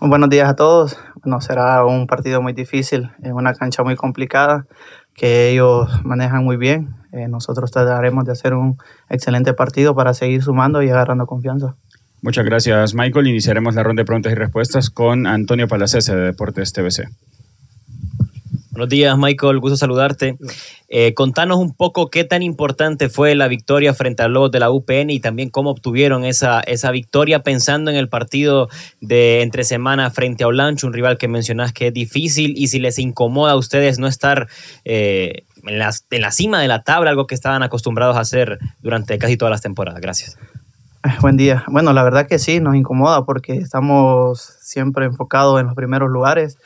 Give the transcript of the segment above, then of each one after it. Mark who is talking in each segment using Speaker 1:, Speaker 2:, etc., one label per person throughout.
Speaker 1: Buenos días a todos. Bueno, será un partido muy difícil, en una cancha muy complicada que ellos manejan muy bien. Eh, nosotros trataremos de hacer un excelente partido para seguir sumando y agarrando confianza. Muchas gracias, Michael. Iniciaremos la ronda de preguntas y respuestas con Antonio Palacese de Deportes tvc Buenos días, Michael. Gusto saludarte. Eh, contanos un poco qué tan importante fue la victoria frente a los de la UPN y también cómo obtuvieron esa, esa victoria pensando en el partido de entre semana frente a Olancho, un rival que mencionás que es difícil y si les incomoda a ustedes no estar eh, en, la, en la cima de la tabla, algo que estaban acostumbrados a hacer durante casi todas las temporadas. Gracias. Eh, buen día. Bueno, la verdad que sí, nos incomoda porque estamos siempre enfocados en los primeros lugares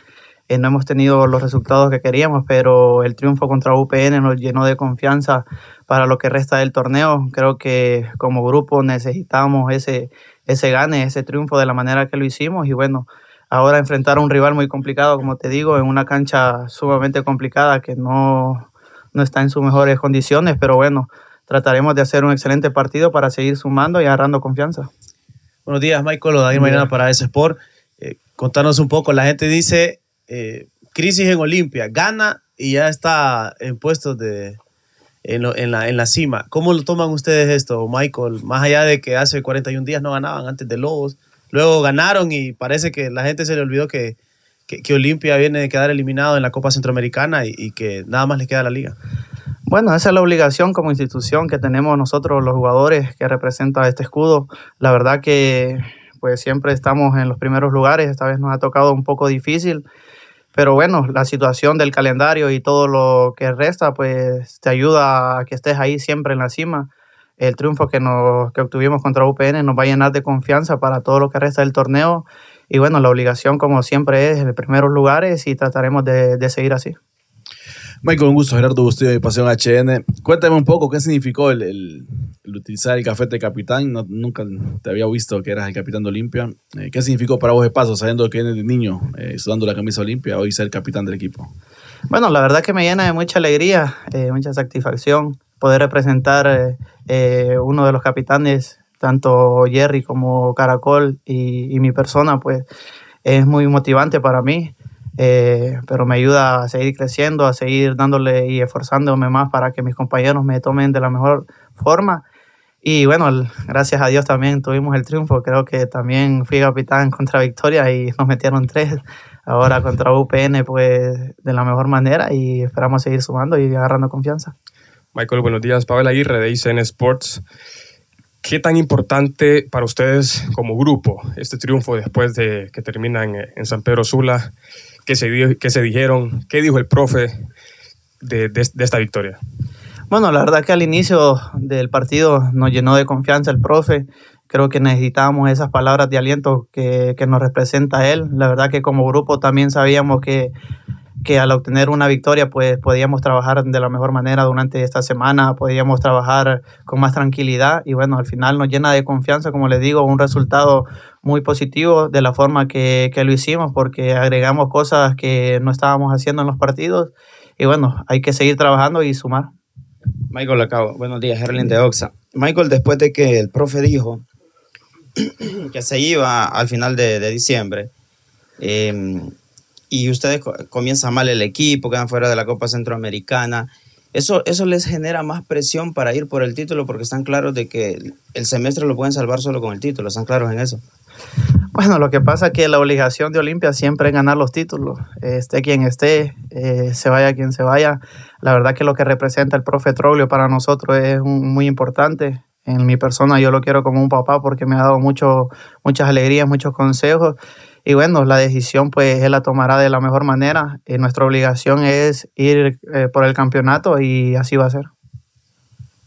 Speaker 1: eh, no hemos tenido los resultados que queríamos, pero el triunfo contra UPN nos llenó de confianza para lo que resta del torneo. Creo que como grupo necesitamos ese, ese gane, ese triunfo de la manera que lo hicimos y bueno, ahora enfrentar a un rival muy complicado, como te digo, en una cancha sumamente complicada que no, está en sus mejores condiciones, pero bueno, trataremos de hacer un excelente partido para seguir sumando y agarrando confianza. Buenos días, Michael, o David Mañana para ese Sport. Eh, contanos un poco, la gente dice eh, crisis en Olimpia, gana y ya está en puestos de, en, la, cima. ¿Cómo lo toman ustedes esto, Michael? Más allá de que hace 41 días no ganaban antes de Lobos, luego ganaron y parece que la gente se le olvidó que, que, Olimpia viene de quedar eliminado en la Copa Centroamericana y, que nada más le queda la liga. Bueno, esa es la obligación como institución que tenemos nosotros los jugadores que representa este escudo. La verdad que pues siempre estamos en los primeros lugares, esta vez nos ha tocado un poco difícil, pero bueno, la situación del calendario y todo lo que resta, pues te ayuda a que estés ahí siempre en la cima. El triunfo que, nos, obtuvimos contra UPN nos va a llenar de confianza para todo lo que resta del torneo. Y bueno, la obligación, como siempre, es en primeros lugares y trataremos de seguir así. Michael, un gusto, Gerardo Bustillo de Pasión HN. Cuéntame un poco qué significó el, utilizar el café de capitán. nunca te había visto que eras el capitán de Olimpia. Eh, ¿Qué significó para vos de paso, sabiendo que eres niño, eh, sudando la camisa Olimpia, hoy ser capitán del equipo? Bueno, la verdad que me llena de mucha alegría, eh, mucha satisfacción poder representar eh, uno de los capitanes, tanto Jerry como Caracol y, y mi persona, pues es muy motivante para mí. Eh, pero me ayuda a seguir creciendo, a seguir dándole y esforzándome más para que mis compañeros me tomen de la mejor forma. Y bueno, gracias a Dios también tuvimos el triunfo. Creo que también fui capitán contra Victoria y nos metieron tres. Ahora contra UPN, pues de la mejor manera y esperamos seguir sumando y agarrando confianza. Michael, buenos días. Pavel Aguirre de ICN Sports. ¿Qué tan importante para ustedes como grupo este triunfo después de que terminan en San Pedro Sula? que se, se dijeron? ¿Qué dijo el profe de, esta victoria? Bueno, la verdad que al inicio del partido nos llenó de confianza el profe. Creo que necesitábamos esas palabras de aliento que, que, nos representa él. La verdad que como grupo también sabíamos que que al obtener una victoria, pues podíamos trabajar de la mejor manera durante esta semana, podíamos trabajar con más tranquilidad y bueno, al final nos llena de confianza, como les digo, un resultado muy positivo de la forma que, lo hicimos, porque agregamos cosas que no estábamos haciendo en los partidos y bueno, hay que seguir trabajando y sumar. Michael Acabo, buenos días, Herlin de Oxa. Michael, después de que el profe dijo que se iba al final de, diciembre, em, y ustedes comienzan mal el equipo, quedan fuera de la Copa Centroamericana. Eso, eso les genera más presión para ir por el título porque están claros de que el semestre lo pueden salvar solo con el título, están claros en eso. Bueno, lo que pasa es que la obligación de Olimpia siempre es ganar los títulos, esté quien esté, eh, se vaya quien se vaya. La verdad que lo que representa el profe Troglio para nosotros es muy importante en mi persona yo lo quiero como un papá porque me ha dado mucho, muchas alegrías, muchos consejos. Y bueno, la decisión pues él la tomará de la mejor manera. Eh, nuestra obligación es ir eh, por el campeonato y así va a ser.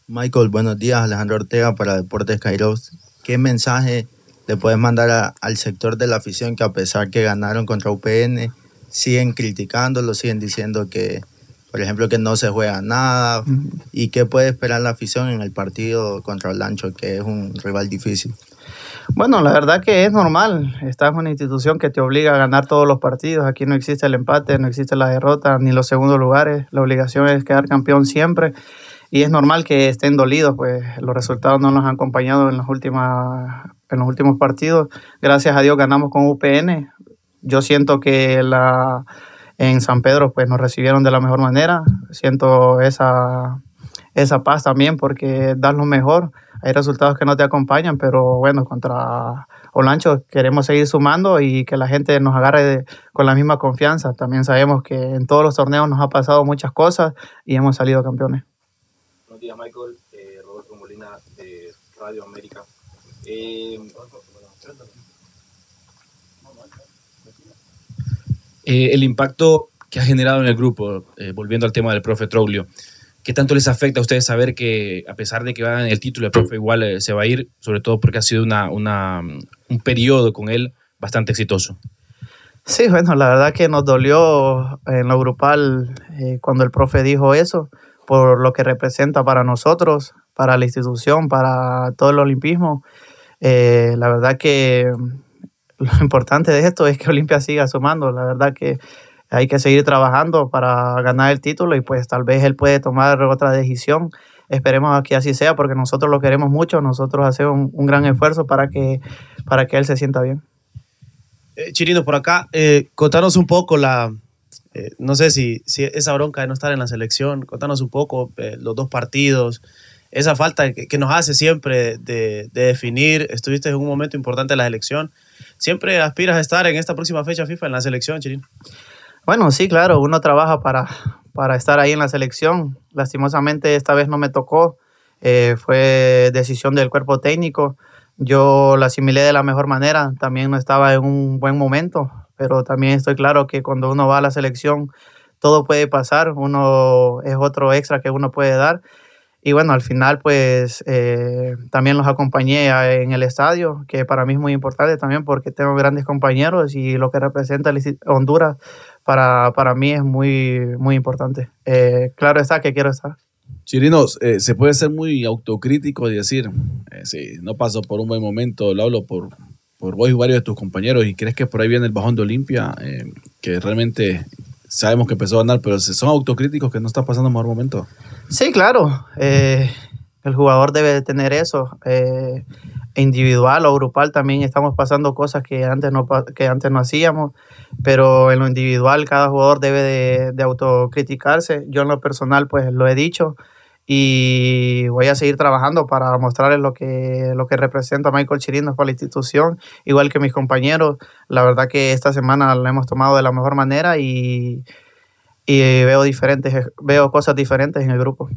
Speaker 1: Michael, buenos días. Alejandro Ortega para Deportes Kairos. ¿Qué mensaje le puedes mandar al sector de la afición que a pesar que ganaron contra UPN, siguen criticándolo, siguen diciendo que por ejemplo, que no se juega nada. ¿Y qué puede esperar la afición en el partido contra el Lancho, que es un rival difícil? Bueno, la verdad que es normal. Estás en una institución que te obliga a ganar todos los partidos. Aquí no existe el empate, no existe la derrota, ni los segundos lugares. La obligación es quedar campeón siempre. Y es normal que estén dolidos, pues los resultados no nos han acompañado en, últimas, en los últimos partidos. Gracias a Dios ganamos con UPN. Yo siento que la en San Pedro pues nos recibieron de la mejor manera. Siento esa, esa paz también porque dar lo mejor. Hay resultados que no te acompañan, pero bueno, contra Olancho queremos seguir sumando y que la gente nos agarre con la misma confianza. También sabemos que en todos los torneos nos ha pasado muchas cosas y hemos salido campeones. Buenos días, Michael. Eh, Roberto Molina de Radio América. Eh, eh, el impacto que ha generado en el grupo, eh, volviendo al tema del profe Troglio, ¿qué tanto les afecta a ustedes saber que a pesar de que van el título, el profe igual eh, se va a ir, sobre todo porque ha sido una, un periodo con él bastante exitoso? Sí, bueno, la verdad que nos dolió en lo grupal cuando el profe dijo eso, por lo que representa para nosotros, para la institución, para todo el olimpismo. la verdad que lo importante de esto es que Olimpia siga sumando. La verdad que hay que seguir trabajando para ganar el título y pues tal vez él puede tomar otra decisión. Esperemos que así sea porque nosotros lo queremos mucho, nosotros hacemos un, gran esfuerzo para que, para que él se sienta bien. Eh, Chirino, por acá, eh, contanos un poco la, eh, no sé si, si, esa bronca de no estar en la selección, contanos un poco los dos partidos, esa falta que, nos hace siempre de, definir, estuviste en un momento importante de la selección, ¿siempre aspiras a estar en esta próxima fecha FIFA en la selección, Chirín? Bueno, sí, claro, uno trabaja para, para estar ahí en la selección. Lastimosamente esta vez no me tocó, eh, fue decisión del cuerpo técnico. Yo la asimilé de la mejor manera, también no estaba en un buen momento, pero también estoy claro que cuando uno va a la selección todo puede pasar, uno es otro extra que uno puede dar y bueno, al final pues eh, también los acompañé en el estadio, que para mí es muy importante también porque tengo grandes compañeros y lo que representa Honduras para, para mí es muy, muy importante. Eh, claro está que quiero estar. Chirinos, eh, se puede ser muy autocrítico y decir, si no paso por un buen momento, lo hablo por, por vos y varios de tus compañeros, y crees que por ahí viene el bajón de Olimpia, que realmente sabemos que empezó a andar, pero son autocríticos que no está pasando el mejor momento. Sí, claro. Eh, el jugador debe tener eso. Eh, individual o grupal también estamos pasando cosas que antes no, que antes no hacíamos, pero en lo individual cada jugador debe de, de autocriticarse. Yo en lo personal pues lo he dicho y voy a seguir trabajando para mostrarles lo que, lo que representa Michael Chirinos para la institución, igual que mis compañeros. La verdad que esta semana la hemos tomado de la mejor manera y, y veo, diferentes, veo cosas diferentes en el grupo.